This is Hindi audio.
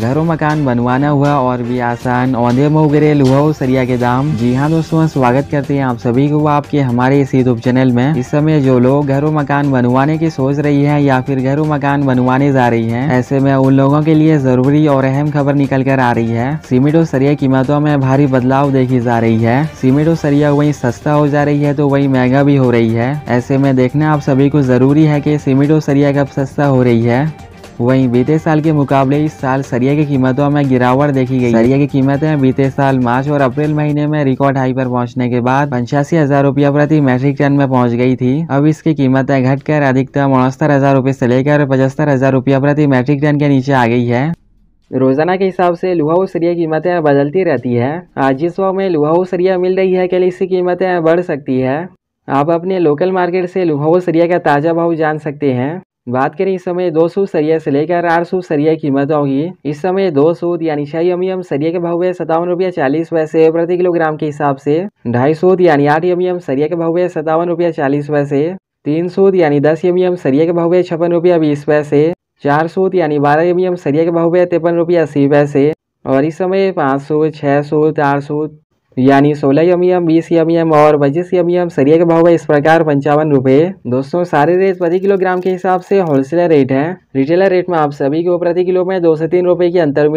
घरों मकान बनवाना हुआ और भी आसान औंधे मुँह गिरेल हुआ सरिया के दाम जी हाँ दोस्तों स्वागत करते हैं आप सभी को आपके हमारे इस यूट्यूब चैनल में इस समय जो लोग घरों मकान बनवाने की सोच रही है या फिर घरों मकान बनवाने जा रही है ऐसे में उन लोगों के लिए जरूरी और अहम खबर निकल कर आ रही है सीमेंट और सरिया कीमतों में भारी बदलाव देखी जा रही है सीमेंट और सरिया वही सस्ता हो जा रही है तो वही महंगा भी हो रही है ऐसे में देखना आप सभी को जरूरी है की सीमेंट और सरिया कब सस्ता हो रही है वहीं बीते साल के मुकाबले इस साल सरिया की कीमतों में गिरावट देखी गई सरिया की कीमतें बीते साल मार्च और अप्रैल महीने में रिकॉर्ड हाई पर पहुंचने के बाद पंचासी हजार रूपया प्रति मैट्रिक टन में पहुंच गई थी अब इसकी कीमतें घटकर अधिकतम उनहत्तर हजार रूपए से लेकर पचहत्तर हजार रूपया प्रति मैट्रिक टन के नीचे आ गई है रोजाना के हिसाब से लोहा सरिया कीमतें बदलती रहती है आज जिस वो में लोहा सरिया मिल रही है कल इसकी कीमतें बढ़ सकती है आप अपने लोकल मार्केट से लोहा सरिया का ताज़ा भाव जान सकते हैं बात करें इस समय दो सौ सरिया से लेकर आठ सौ सरिया कीमत होगी इस समय दो सौ यानी शाही एम सरिया के भाव है सतावन रुपया चालीस वैसे प्रति किलोग्राम के हिसाब से ढाई सूद यानी आठ एम सरिया के भाव है सतावन रुपया चालीस वैसे तीन सौ यानी दस एम सरिया के भाव है छप्पन रुपया बीस पैसे चार सौ यानी बारह एम सरिया के भाव है तिरपन रुपया अस्सी पैसे और इस समय पाँच सौ छः सौ चार सौ यानी सोलह ई एम बीस ई एम और पच्चीस ई एम सरिया का भाव है इस प्रकार पंचावन रुपये दोस्तों सारे रेट प्रति किलोग्राम के हिसाब से होलसेलर रेट है रिटेलर रेट में आप सभी को प्रति किलो में दो से तीन रुपये के अंतर में